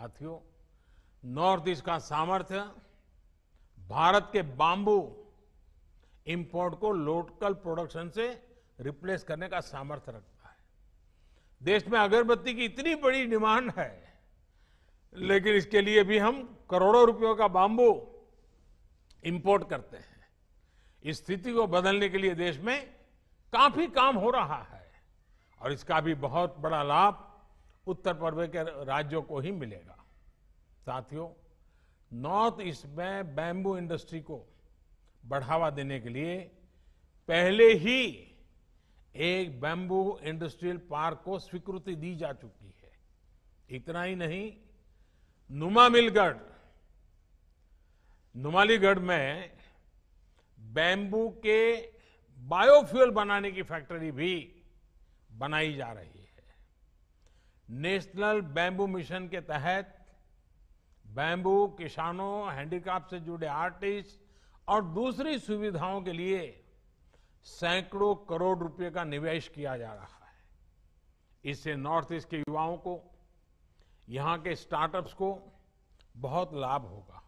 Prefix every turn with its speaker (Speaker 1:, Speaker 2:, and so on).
Speaker 1: साथियों north east का सामर्थ्य भारत के बांबू इंपोर्ट को लोकल प्रोडक्शन से रिप्लेस करने का सामर्थ्य रखता है देश में अगरबत्ती की इतनी बड़ी डिमांड है लेकिन इसके लिए भी हम करोड़ों रुपयों का बांबू इंपोर्ट करते हैं इस स्थिति को बदलने के लिए देश में काफी काम हो रहा है और इसका भी बहुत बड़ा लाभ उत्तर पूर्व के राज्यों को ही मिलेगा साथियों नॉर्थ ईस्ट में बैम्बू इंडस्ट्री को बढ़ावा देने के लिए पहले ही एक बैम्बू इंडस्ट्रियल पार्क को स्वीकृति दी जा चुकी है इतना ही नहीं नुमा मिलगढ़ नुमालीगढ़ में बैम्बू के बायोफ्यूल बनाने की फैक्ट्री भी बनाई जा रही है नेशनल बैंबू मिशन के तहत बैंबू किसानों हैंडीक्राफ्ट से जुड़े आर्टिस्ट और दूसरी सुविधाओं के लिए सैकड़ों करोड़ रुपए का निवेश किया जा रहा है इससे नॉर्थ ईस्ट के युवाओं को यहां के स्टार्टअप्स को बहुत लाभ होगा